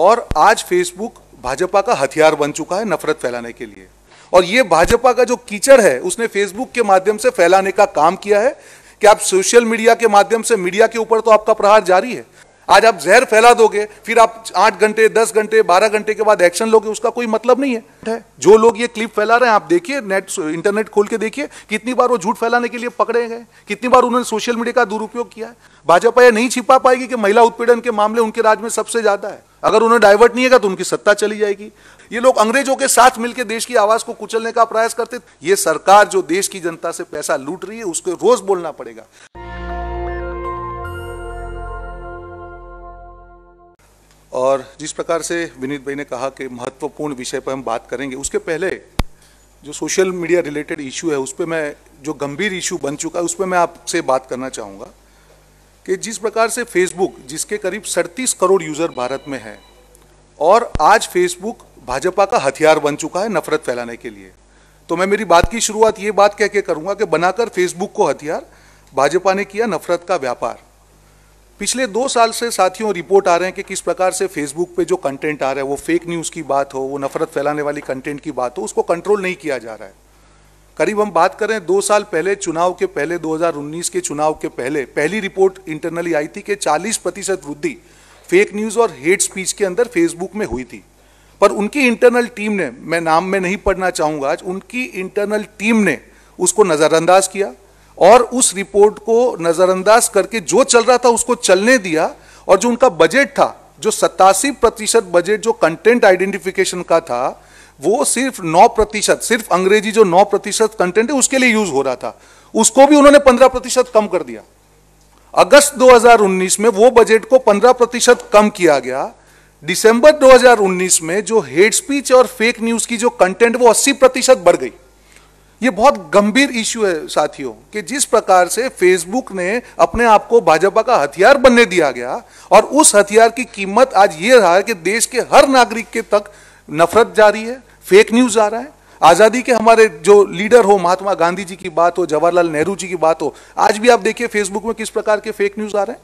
और आज फेसबुक भाजपा का हथियार बन चुका है नफरत फैलाने के लिए और ये भाजपा का जो कीचड़ है उसने फेसबुक के माध्यम से फैलाने का काम किया है कि आप सोशल मीडिया के माध्यम से मीडिया के ऊपर तो आपका प्रहार जारी है आज आप जहर फैला दोगे फिर आप आठ घंटे दस घंटे बारह घंटे के बाद एक्शन लोगे उसका कोई मतलब नहीं है जो लोग ये क्लिप फैला रहे हैं आप देखिए नेट इंटरनेट खोल के देखिए कितनी बार वो झूठ फैलाने के लिए पकड़े गए कितनी बार उन्होंने सोशल मीडिया का दुरुपयोग किया है भाजपा यह नहीं छिपा पाएगी कि महिला उत्पीड़न के मामले उनके राज्य में सबसे ज्यादा है अगर उन्हें डाइवर्ट नहीं है तो उनकी सत्ता चली जाएगी ये लोग अंग्रेजों के साथ मिलकर देश की आवाज को कुचलने का प्रयास करते ये सरकार जो देश की जनता से पैसा लूट रही है उसको रोज बोलना पड़ेगा और जिस प्रकार से विनीत भाई ने कहा कि महत्वपूर्ण विषय पर हम बात करेंगे उसके पहले जो सोशल मीडिया रिलेटेड इशू है उस पर मैं जो गंभीर इशू बन चुका है उस पर मैं आपसे बात करना चाहूँगा कि जिस प्रकार से फेसबुक जिसके करीब सड़तीस करोड़ यूज़र भारत में है और आज फेसबुक भाजपा का हथियार बन चुका है नफरत फैलाने के लिए तो मैं मेरी बात की शुरुआत ये बात कह के करूँगा कि बनाकर फेसबुक को हथियार भाजपा ने किया नफरत का व्यापार पिछले दो साल से साथियों रिपोर्ट आ रहे हैं कि किस प्रकार से फेसबुक पे जो कंटेंट आ रहा है वो फेक न्यूज़ की बात हो वो नफरत फैलाने वाली कंटेंट की बात हो उसको कंट्रोल नहीं किया जा रहा है करीब हम बात करें दो साल पहले चुनाव के पहले 2019 के चुनाव के पहले पहली रिपोर्ट इंटरनली आई थी कि 40 प्रतिशत वृद्धि फेक न्यूज़ और हेट स्पीच के अंदर फेसबुक में हुई थी पर उनकी इंटरनल टीम ने मैं नाम में नहीं पढ़ना चाहूंगा आज उनकी इंटरनल टीम ने उसको नज़रअंदाज किया और उस रिपोर्ट को नज़रअंदाज करके जो चल रहा था उसको चलने दिया और जो उनका बजट था जो सत्तासी प्रतिशत बजट जो कंटेंट आइडेंटिफिकेशन का था वो सिर्फ नौ प्रतिशत सिर्फ अंग्रेजी जो नौ प्रतिशत कंटेंट है उसके लिए यूज हो रहा था उसको भी उन्होंने पंद्रह प्रतिशत कम कर दिया अगस्त 2019 में वो बजट को पंद्रह प्रतिशत कम किया गया दिसंबर 2019 में जो हेड स्पीच और फेक न्यूज की जो कंटेंट वो अस्सी प्रतिशत बढ़ गई ये बहुत गंभीर इश्यू है साथियों कि जिस प्रकार से फेसबुक ने अपने आप को भाजपा का हथियार बनने दिया गया और उस हथियार की कीमत आज ये रहा है कि देश के हर नागरिक के तक नफरत जारी है फेक न्यूज़ आ रहा है आज़ादी के हमारे जो लीडर हो महात्मा गांधी जी की बात हो जवाहरलाल नेहरू जी की बात हो आज भी आप देखिए फेसबुक में किस प्रकार के फेक न्यूज़ आ रहे हैं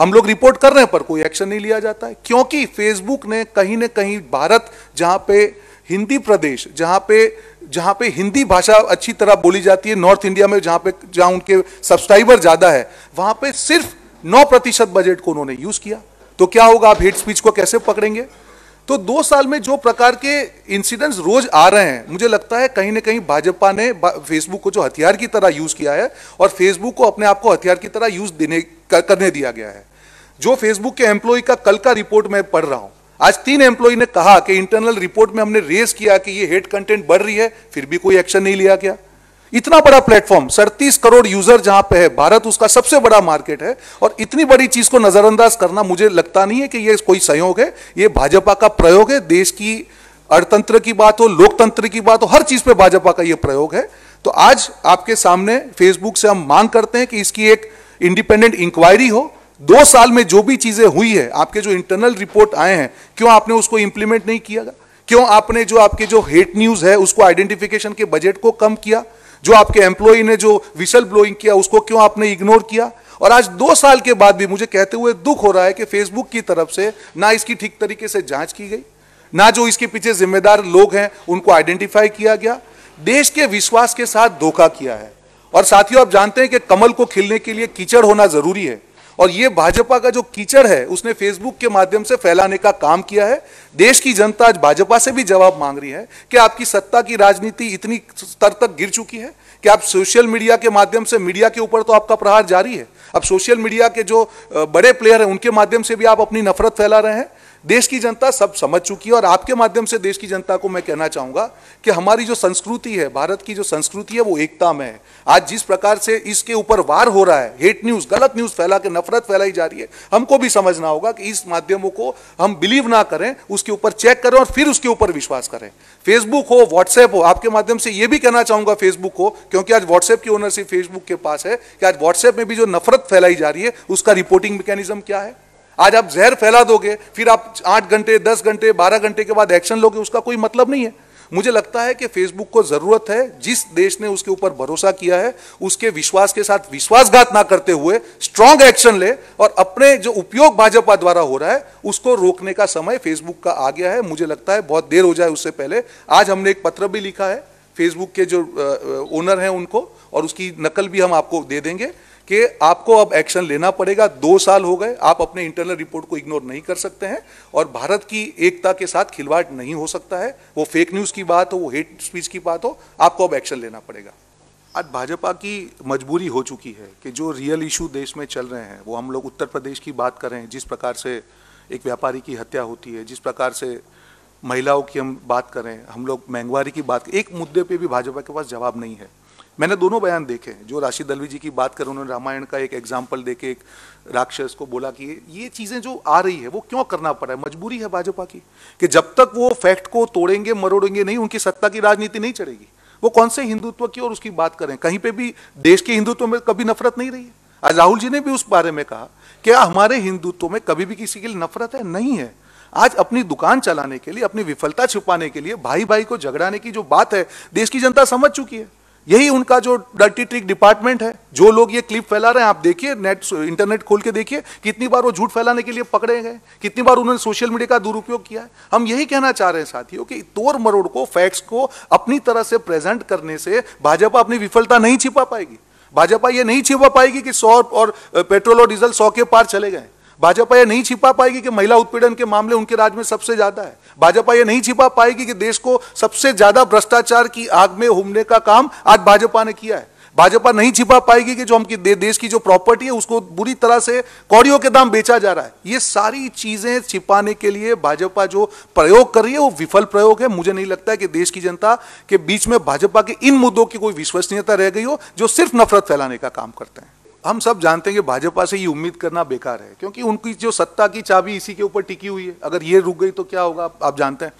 हम लोग रिपोर्ट कर रहे हैं पर कोई एक्शन नहीं लिया जाता है क्योंकि फेसबुक ने कहीं ना कहीं भारत जहां पे हिंदी प्रदेश जहां पे जहां पे हिंदी भाषा अच्छी तरह बोली जाती है नॉर्थ इंडिया में जहां पे जहां उनके सब्सक्राइबर ज़्यादा है वहां पे सिर्फ नौ प्रतिशत बजट को उन्होंने यूज़ किया तो क्या होगा आप हेट स्पीच को कैसे पकड़ेंगे तो दो साल में जो प्रकार के इंसिडेंट्स रोज आ रहे हैं मुझे लगता है कहीं ना कहीं भाजपा ने फेसबुक को जो हथियार की तरह यूज़ किया है और फेसबुक को अपने आप को हथियार की तरह यूज़ देने कर, करने दिया गया है जो फेसबुक के एम्प्लॉय का कल का रिपोर्ट मैं पढ़ रहा हूं आज तीन एम्प्लॉय ने कहा कि इंटरनल रिपोर्ट में हमने रेस किया कि ये हेट कंटेंट बढ़ रही है फिर भी कोई एक्शन नहीं लिया गया इतना बड़ा प्लेटफॉर्म सड़तीस करोड़ यूजर जहां पे है भारत उसका सबसे बड़ा मार्केट है और इतनी बड़ी चीज को नजरअंदाज करना मुझे लगता नहीं है कि ये कोई सहयोग है ये भाजपा का प्रयोग है देश की अर्थतंत्र की बात हो लोकतंत्र की बात हो हर चीज पे भाजपा का ये प्रयोग है तो आज आपके सामने फेसबुक से हम मांग करते हैं कि इसकी एक इंडिपेंडेंट इंक्वायरी हो दो साल में जो भी चीजें हुई है आपके जो इंटरनल रिपोर्ट आए हैं क्यों आपने उसको इंप्लीमेंट नहीं किया क्यों आपने जो आपके जो हेट न्यूज है उसको आइडेंटिफिकेशन के बजट को कम किया जो आपके एम्प्लॉय ने जो विशल ब्लोइंग किया उसको क्यों आपने इग्नोर किया और आज दो साल के बाद भी मुझे कहते हुए दुख हो रहा है कि फेसबुक की तरफ से ना इसकी ठीक तरीके से जांच की गई ना जो इसके पीछे जिम्मेदार लोग हैं उनको आइडेंटिफाई किया गया देश के विश्वास के साथ धोखा किया है और साथियों आप जानते हैं कि कमल को खिलने के लिए कीचड़ होना जरूरी है और ये भाजपा का जो कीचड़ है उसने फेसबुक के माध्यम से फैलाने का काम किया है देश की जनता आज भाजपा से भी जवाब मांग रही है कि आपकी सत्ता की राजनीति इतनी स्तर तक गिर चुकी है कि आप सोशल मीडिया के माध्यम से मीडिया के ऊपर तो आपका प्रहार जारी है अब सोशल मीडिया के जो बड़े प्लेयर हैं उनके माध्यम से भी आप अपनी नफरत फैला रहे हैं देश की जनता सब समझ चुकी है और आपके माध्यम से देश की जनता को मैं कहना चाहूँगा कि हमारी जो संस्कृति है भारत की जो संस्कृति है वो एकता में है आज जिस प्रकार से इसके ऊपर वार हो रहा है हेट न्यूज़ गलत न्यूज़ फैला के नफरत फैलाई जा रही है हमको भी समझना होगा कि इस माध्यमों को हम बिलीव ना करें उसके ऊपर चेक करें और फिर उसके ऊपर विश्वास करें फेसबुक हो व्हाट्सएप हो आपके माध्यम से ये भी कहना चाहूँगा फेसबुक को क्योंकि आज व्हाट्सएप की ओनरशिप फेसबुक के पास है कि आज व्हाट्सएप में भी जो नफरत फैलाई जा रही है उसका रिपोर्टिंग मैकेनिज्म क्या है आज आप जहर फैला दोगे फिर आप आठ घंटे दस घंटे बारह घंटे के बाद एक्शन लोगे उसका कोई मतलब नहीं है मुझे लगता है कि फेसबुक को जरूरत है जिस देश ने उसके ऊपर भरोसा किया है उसके विश्वास के साथ विश्वासघात ना करते हुए स्ट्रांग एक्शन ले और अपने जो उपयोग भाजपा द्वारा हो रहा है उसको रोकने का समय फेसबुक का आ गया है मुझे लगता है बहुत देर हो जाए उससे पहले आज हमने एक पत्र भी लिखा है फेसबुक के जो ओनर हैं उनको और उसकी नकल भी हम आपको दे देंगे कि आपको अब एक्शन लेना पड़ेगा दो साल हो गए आप अपने इंटरनल रिपोर्ट को इग्नोर नहीं कर सकते हैं और भारत की एकता के साथ खिलवाड़ नहीं हो सकता है वो फेक न्यूज़ की बात हो वो हेट स्पीच की बात हो आपको अब एक्शन लेना पड़ेगा आज भाजपा की मजबूरी हो चुकी है कि जो रियल इशू देश में चल रहे हैं वो हम लोग उत्तर प्रदेश की बात करें जिस प्रकार से एक व्यापारी की हत्या होती है जिस प्रकार से महिलाओं की हम बात करें हम लोग महंगवारी की बात एक मुद्दे पे भी भाजपा के पास जवाब नहीं है मैंने दोनों बयान देखे जो राशिद दलवी जी की बात कर उन्होंने रामायण का एक एग्जाम्पल देके एक राक्षस को बोला कि ये चीज़ें जो आ रही है वो क्यों करना पड़ा है मजबूरी है भाजपा की कि जब तक वो फैक्ट को तोड़ेंगे मरोड़ेंगे नहीं उनकी सत्ता की राजनीति नहीं चढ़ेगी वो कौन से हिंदुत्व की और उसकी बात करें कहीं पर भी देश के हिंदुत्व में कभी नफरत नहीं रही है आज राहुल जी ने भी उस बारे में कहा कि हमारे हिंदुत्व में कभी भी किसी के लिए नफरत है नहीं है आज अपनी दुकान चलाने के लिए अपनी विफलता छुपाने के लिए भाई भाई को झगड़ाने की जो बात है देश की जनता समझ चुकी है यही उनका जो डर्टी ट्रिक डिपार्टमेंट है जो लोग ये क्लिप फैला रहे हैं आप देखिए नेट इंटरनेट खोल के देखिए कितनी बार वो झूठ फैलाने के लिए पकड़े गए कितनी बार उन्होंने सोशल मीडिया का दुरुपयोग किया है हम यही कहना चाह रहे हैं साथियों कि तोड़ मरोड़ को फैक्ट्स को अपनी तरह से प्रेजेंट करने से भाजपा अपनी विफलता नहीं छिपा पाएगी भाजपा ये नहीं छिपा पाएगी कि सौ और पेट्रोल और डीजल सौ के पार चले गए भाजपा यह नहीं छिपा पाएगी कि महिला उत्पीड़न के मामले उनके राज्य में सबसे ज्यादा है भाजपा ये नहीं छिपा पाएगी कि देश को सबसे ज्यादा भ्रष्टाचार की आग में होमने का काम आज भाजपा ने किया है भाजपा नहीं छिपा पाएगी कि जो हम की दे, देश की जो प्रॉपर्टी है उसको बुरी तरह से कौड़ियों के दाम बेचा जा रहा है ये सारी चीजें छिपाने के लिए भाजपा जो प्रयोग कर रही है वो विफल प्रयोग है मुझे नहीं लगता है कि देश की जनता के बीच में भाजपा के इन मुद्दों की कोई विश्वसनीयता रह गई हो जो सिर्फ नफरत फैलाने का काम करते हैं हम सब जानते हैं कि भाजपा से ये उम्मीद करना बेकार है क्योंकि उनकी जो सत्ता की चाबी इसी के ऊपर टिकी हुई है अगर ये रुक गई तो क्या होगा आप जानते हैं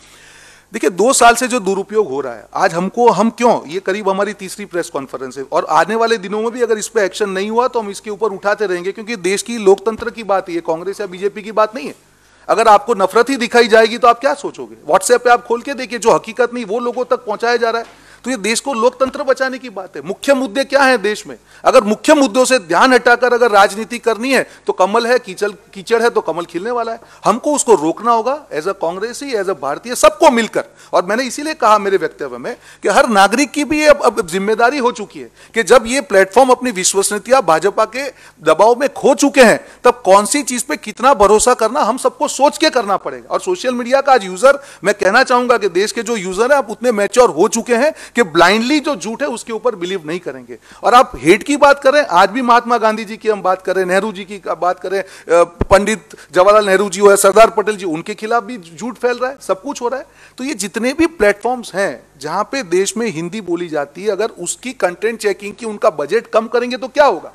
देखिए दो साल से जो दुरुपयोग हो रहा है आज हमको हम क्यों ये करीब हमारी तीसरी प्रेस कॉन्फ्रेंस है और आने वाले दिनों में भी अगर इस पर एक्शन नहीं हुआ तो हम इसके ऊपर उठाते रहेंगे क्योंकि देश की लोकतंत्र की बात है कांग्रेस या बीजेपी की बात नहीं है अगर आपको नफरत ही दिखाई जाएगी तो आप क्या सोचोगे व्हाट्सएप पे आप खोल के देखिए जो हकीकत नहीं वो लोगों तक पहुंचाया जा रहा है तो ये देश को लोकतंत्र बचाने की बात है मुख्य मुद्दे क्या है देश में अगर मुख्य मुद्दों से ध्यान हटाकर अगर राजनीति करनी है तो कमल है कीचड़ कीचड़ है तो कमल खिलने वाला है हमको उसको रोकना होगा एज अ कांग्रेसी एज अ भारतीय सबको मिलकर और मैंने इसीलिए कहा मेरे वक्तव्य में कि हर नागरिक की भी अब अब जिम्मेदारी हो चुकी है कि जब ये प्लेटफॉर्म अपनी विश्वसनीयता भाजपा के दबाव में खो चुके हैं तब कौन सी चीज पर कितना भरोसा करना हम सबको सोच के करना पड़ेगा और सोशल मीडिया का आज यूजर मैं कहना चाहूंगा कि देश के जो यूजर है आप उतने मैच्योर हो चुके हैं कि ब्लाइंडली जो झूठ है उसके ऊपर बिलीव नहीं करेंगे और आप हेट की बात करें आज भी महात्मा गांधी जी की हम बात करें नेहरू जी की बात करें पंडित जवाहरलाल नेहरू जी हो सरदार पटेल जी उनके खिलाफ भी झूठ फैल रहा है सब कुछ हो रहा है तो ये जितने भी प्लेटफॉर्म्स हैं जहां पे देश में हिंदी बोली जाती है अगर उसकी कंटेंट चेकिंग की उनका बजट कम करेंगे तो क्या होगा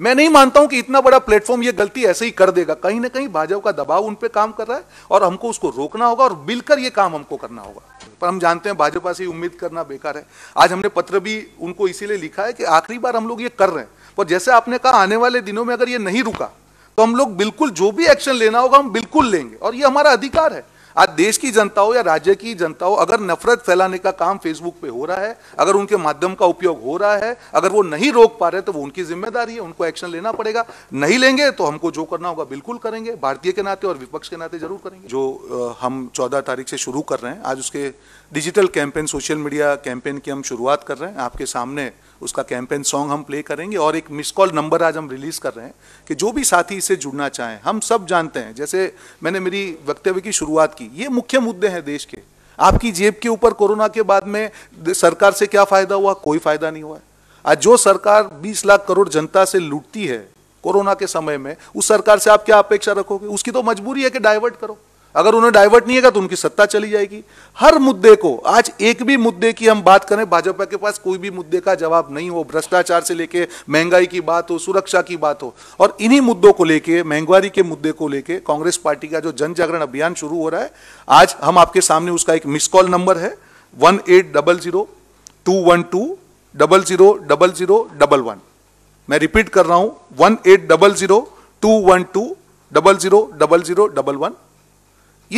मैं नहीं मानता हूं कि इतना बड़ा प्लेटफॉर्म ये गलती ऐसे ही कर देगा कहीं ना कहीं भाजपा का दबाव उन पर काम कर रहा है और हमको उसको रोकना होगा और मिलकर ये काम हमको करना होगा पर हम जानते हैं भाजपा से उम्मीद करना बेकार है आज हमने पत्र भी उनको इसीलिए लिखा है कि आखिरी बार हम लोग ये कर रहे हैं पर जैसे आपने कहा आने वाले दिनों में अगर ये नहीं रुका तो हम लोग बिल्कुल जो भी एक्शन लेना होगा हम बिल्कुल लेंगे और ये हमारा अधिकार है आज देश की जनता हो या राज्य की जनता हो अगर नफरत फैलाने का काम फेसबुक पे हो रहा है अगर उनके माध्यम का उपयोग हो रहा है अगर वो नहीं रोक पा रहे तो वो उनकी जिम्मेदारी है उनको एक्शन लेना पड़ेगा नहीं लेंगे तो हमको जो करना होगा बिल्कुल करेंगे भारतीय के नाते और विपक्ष के नाते जरूर करेंगे जो हम चौदह तारीख से शुरू कर रहे हैं आज उसके digital campaign social media campaign की हम शुरुआत कर रहे हैं आपके सामने उसका कैंपेन सॉन्ग हम प्ले करेंगे और एक मिस कॉल नंबर आज हम रिलीज़ कर रहे हैं कि जो भी साथी इससे जुड़ना चाहें हम सब जानते हैं जैसे मैंने मेरी वक्तव्य की शुरुआत की ये मुख्य मुद्दे हैं देश के आपकी जेब के ऊपर कोरोना के बाद में सरकार से क्या फ़ायदा हुआ कोई फ़ायदा नहीं हुआ आज जो सरकार 20 लाख करोड़ जनता से लूटती है कोरोना के समय में उस सरकार से आप क्या अपेक्षा रखोगे उसकी तो मजबूरी है कि डाइवर्ट करो अगर उन्हें डाइवर्ट नहीं है तो उनकी सत्ता चली जाएगी हर मुद्दे को आज एक भी मुद्दे की हम बात करें भाजपा के पास कोई भी मुद्दे का जवाब नहीं हो भ्रष्टाचार से लेके महंगाई की बात हो सुरक्षा की बात हो और इन्हीं मुद्दों को लेके महंगाई के मुद्दे को लेके कांग्रेस पार्टी का जो जन जागरण अभियान शुरू हो रहा है आज हम आपके सामने उसका एक मिस कॉल नंबर है one eight double zero two one two double zero double zero double one मैं रिपीट कर रहा हूं one eight double zero two one two double zero double zero double one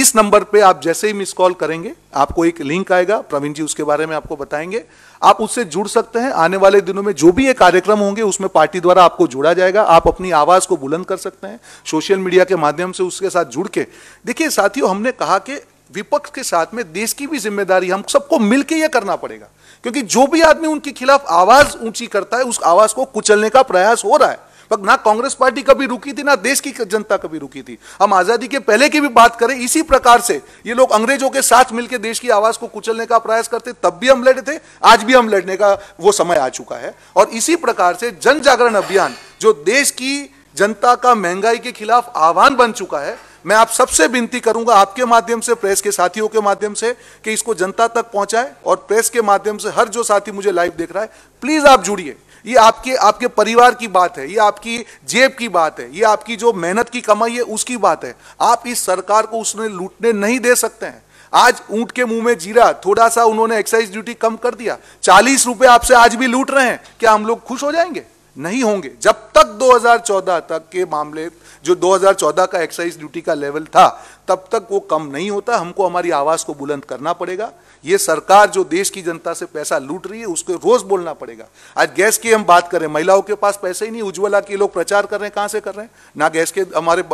इस नंबर पे आप जैसे ही miss call करेंगे आपको एक लिंक आएगा प्रवीण जी उसके बारे में आपको बताएंगे आप उससे जुड़ सकते हैं आने वाले दिनों में जो भी ये कार्यक्रम होंगे उसमें पार्टी द्वारा आपको जोड़ा जाएगा आप अपनी आवाज को बुलंद कर सकते हैं सोशल मीडिया के माध्यम से उसके साथ जुड़ के देखिए साथियों हमने कहा कि विपक्ष के साथ में देश की भी जिम्मेदारी हम सबको मिलकर यह करना पड़ेगा क्योंकि जो भी आदमी उनके खिलाफ आवाज ऊंची करता है उस आवाज को कुचलने का प्रयास हो रहा है पर ना कांग्रेस पार्टी कभी रुकी थी ना देश की जनता कभी रुकी थी हम आजादी के पहले की भी बात करें इसी प्रकार से ये लोग अंग्रेजों के साथ मिलकर देश की आवाज को कुचलने का प्रयास करते तब भी हम लड़े थे आज भी हम लड़ने का वो समय आ चुका है और इसी प्रकार से जन जागरण अभियान जो देश की जनता का महंगाई के खिलाफ आह्वान बन चुका है मैं आप सबसे विनती करूंगा आपके माध्यम से प्रेस के साथियों के माध्यम से कि इसको जनता तक पहुंचाएं और प्रेस के माध्यम से हर जो साथी मुझे लाइव देख रहा है प्लीज आप जुड़िए ये आपके आपके परिवार की बात है ये आपकी जेब की बात है ये आपकी जो मेहनत की कमाई है उसकी बात है आप इस सरकार को उसने लूटने नहीं दे सकते हैं आज ऊंट के मुंह में जीरा थोड़ा सा उन्होंने एक्साइज ड्यूटी कम कर दिया चालीस रुपए आपसे आज भी लूट रहे हैं क्या हम लोग खुश हो जाएंगे नहीं होंगे जब तक 2014 तक के मामले जो 2014 का एक्साइज ड्यूटी का लेवल था तब तक वो कम नहीं होता हमको हमारी आवाज़ को बुलंद करना पड़ेगा ये सरकार जो देश की जनता से पैसा लूट रही है उसको रोज़ बोलना पड़ेगा आज गैस की हम बात करें महिलाओं के पास पैसे ही नहीं उज्ज्वला के लोग प्रचार कर रहे हैं कहाँ से कर रहे हैं ना गैस के हमारे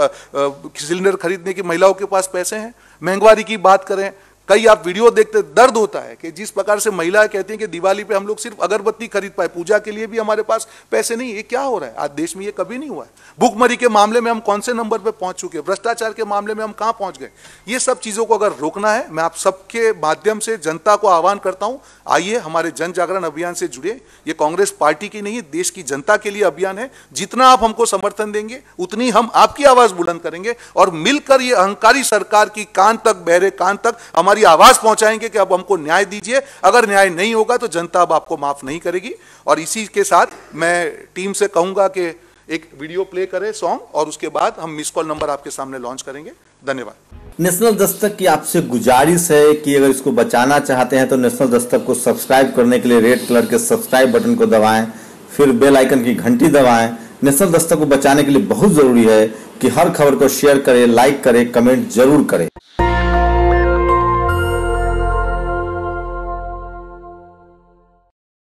सिलेंडर खरीदने की महिलाओं के पास पैसे हैं महंगवारी की बात करें कई आप वीडियो देखते दर्द होता है कि जिस प्रकार से महिला कहती हैं कि दिवाली पे हम लोग सिर्फ अगरबत्ती खरीद पाए पूजा के लिए भी हमारे पास पैसे नहीं ये क्या हो रहा है आज देश में ये कभी नहीं हुआ है भूखमरी के मामले में हम कौन से नंबर पे पहुंच चुके हैं भ्रष्टाचार के मामले में हम कहाँ पहुंच गए ये सब चीज़ों को अगर रोकना है मैं आप सबके माध्यम से जनता को आह्वान करता हूँ आइए हमारे जन जागरण अभियान से जुड़े ये कांग्रेस पार्टी की नहीं देश की जनता के लिए अभियान है जितना आप हमको समर्थन देंगे उतनी हम आपकी आवाज़ बुलंद करेंगे और मिलकर ये अहंकारी सरकार की कान तक बहरे कान तक हमारे हमारी आवाज पहुंचाएंगे कि अब हमको न्याय दीजिए अगर न्याय नहीं होगा तो जनता अब आपको माफ नहीं करेगी और इसी के साथ मैं टीम से कहूंगा कि एक वीडियो प्ले करें सॉन्ग और उसके बाद हम मिस कॉल नंबर आपके सामने लॉन्च करेंगे धन्यवाद नेशनल दस्तक की आपसे गुजारिश है कि अगर इसको बचाना चाहते हैं तो नेशनल दस्तक को सब्सक्राइब करने के लिए रेड कलर के सब्सक्राइब बटन को दबाएं फिर बेल आइकन की घंटी दबाएं नेशनल दस्तक को बचाने के लिए बहुत ज़रूरी है कि हर खबर को शेयर करें लाइक करें कमेंट जरूर करें